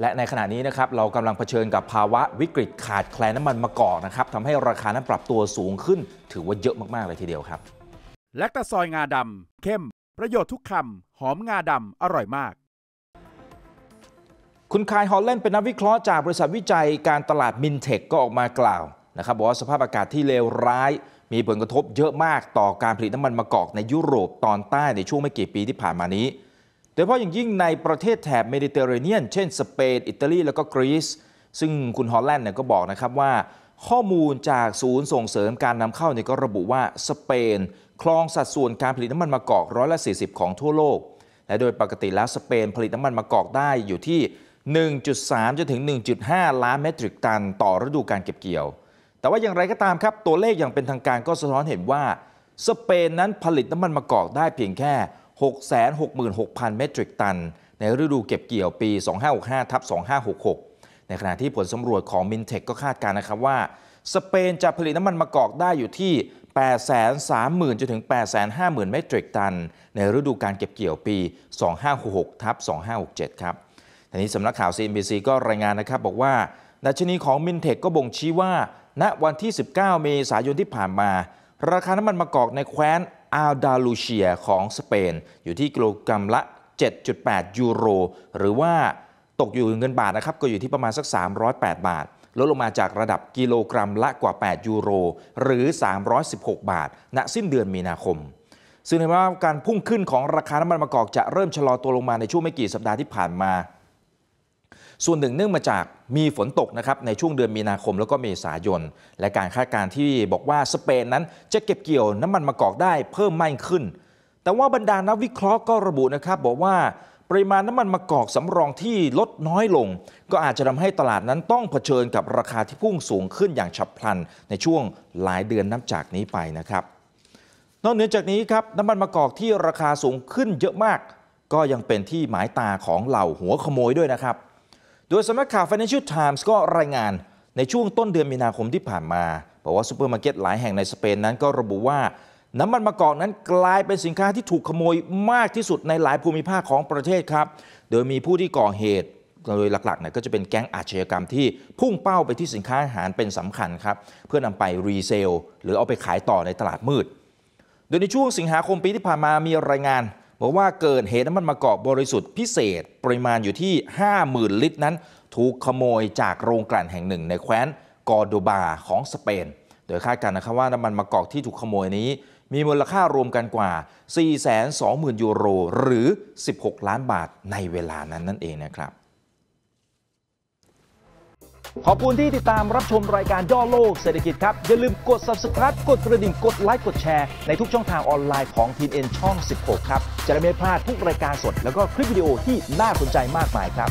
และในขณะนี้นะครับเรากำลังเผชิญกับภาวะวิกฤตขาดแคลนน้ามันมะกอกนะครับทำให้ราคานั้นปรับตัวสูงขึ้นถือว่าเยอะมากๆเลยทีเดียวครับแลคตาซอยงาดำ เข้ม ประโยชน์ทุกคำ หอมงาดำอร่อยมาก คุณคายฮอลเลนเป็นนักวิเคราะห์จากบริษัทวิจัยการตลาดมินเทคก็ออกมากล่าวนะครับบอกว่าสภาพอากาศที่เลวร้าย มีผลกระทบเยอะมากต่อการผลิตน้ำมันมะกอกในยุโรปตอนใต้ในช่วงไม่กี่ปีที่ผ่านมานี้โดยเฉพาะอย่างยิ่งในประเทศแถบเมดิเตอร์เรเนียน เช่นสเปนอิตาลีแล้วก็กรีซซึ่งคุณฮอลแลนด์เนี่ยก็บอกนะครับว่า ข้อมูลจากศูนย์ส่งเสริมการนำเข้าเนี่ยก็ระบุว่าสเปนคลองสัดส่วนการผลิตน้ำมันมะกอกร้อยละ40 ของทั่วโลก และโดยปกติแล้วสเปน ผลิตน้ำมันมะกอกได้อยู่ที่ 1.3จนถึง 1.5 ล้านเมตริกตันต่อฤดูการเก็บเกี่ยว แต่ว่าอย่างไรก็ตามครับตัวเลขอย่างเป็นทางการก็สะท้อนเห็นว่าสเปนนั้นผลิตน้ำมันมะกอกได้เพียงแค่666,000เมตริกตัน ในฤดูเก็บเกี่ยวปี 2565ทับ2566 ในขณะที่ผลสำรวจของมินเทคก็คาดการณ์นะครับว่าสเปนจะผลิตน้ำมันมะกอกได้อยู่ที่ 830,000 จนถึง 850,000เมตริก ตัน ในฤดูการเก็บเกี่ยวปี 2566ทับ2567 ครับทีนี้สำนักข่าว CNBC ก็รายงานนะครับบอกว่าดัชนีของมินเทคก็บ่งชี้ว่า ณวันที่ 19เมษายนที่ผ่านมา ราคาน้ำมันมะกอกในแคว้นอาดาลูเชียของสเปน อยู่ที่กิโลกรัมละ 7.8 ยูโร หรือว่าตกอยู่เงินบาทนะครับก็อยู่ที่ประมาณสัก 308 บาทลดลงมาจากระดับกิโลกรัมละกว่า 8 ยูโร หรือ 316 บาท ณสิ้นเดือนมีนาคม ซึ่งในว่าการพุ่งขึ้นของราคาน้ำมันมะกอกจะเริ่มชะลอตัวลงมาในช่วงไม่กี่สัปดาห์ที่ผ่านมาส่วนหนึ่งเนื่องมาจากมีฝนตกนะครับในช่วงเดือนมีนาคมแล้วก็เมษายนและการคาดการณ์ที่บอกว่าสเปนนั้นจะเก็บเกี่ยว น้ำมันมะกอกได้เพิ่มมากขึ้น แต่ว่าบรรดานักวิเคราะห์ก็ระบุนะครับ บอกว่าปริมาณน้ำมันมะกอกสำรองที่ลดน้อยลง ก็อาจจะทำให้ตลาดนั้นต้องเผชิญกับราคาที่พุ่งสูงขึ้นอย่างฉับพลัน ในช่วงหลายเดือนนับจากนี้ไปนะครับ นอกเหนือจากนี้ครับ น้ำมันมะกอกที่ราคาสูงขึ้นเยอะมาก ก็ยังเป็นที่หมายตาของเหล่าหัวขโมยด้วยนะครับโดยสำนักข่าว Financial Times ก็รายงานในช่วงต้นเดือนมีนาคมที่ผ่านมาบอกว่าซูเปอร์มาร์เก็ตหลายแห่งในสเปนนั้นก็ระบุว่า น้ำมันมะกอกนั้นกลายเป็นสินค้าที่ถูกขโมยมากที่สุดในหลายภูมิภาคของประเทศครับ โดยมีผู้ที่ก่อเหตุ โดยหลักๆเนี่ยก็จะเป็นแก๊งอาชญากรรมที่พุ่งเป้าไปที่สินค้าอาหารเป็นสำคัญครับเพื่อนำไปรีเซลหรือเอาไปขายต่อในตลาดมืด โดยในช่วงสิงหาคมปีที่ผ่านมามีรายงานบอกว่าเกิดเหตุน้ำมันมะกอกบริสุทธิ์พิเศษปริมาณอยู่ที่ 50,000ลิตรนั้น ถูกขโมยจากโรงกลั่นแห่งหนึ่งในแคว้นกอร์โดบาของสเปน โดยคาดการณ์นะครับว่าน้ำมันมะกอกที่ถูกขโมยนี้มีมูลค่ารวมกันกว่า 420,000ยูโรหรือ 16 ล้านบาทในเวลานั้นนั่นเองนะครับ ขอบคุณที่ติดตามรับชมรายการย่อโลกเศรษฐกิจครับอย่าลืมกด subscribe กดกระดิ่งกดไลค์กดแชร์ในทุกช่องทางออนไลน์ของทีเอ็นช่อง16ครับจะได้ไม่พลาดทุกรายการสดแล้วก็คลิปวิดีโอที่น่าสนใจมากมายครับ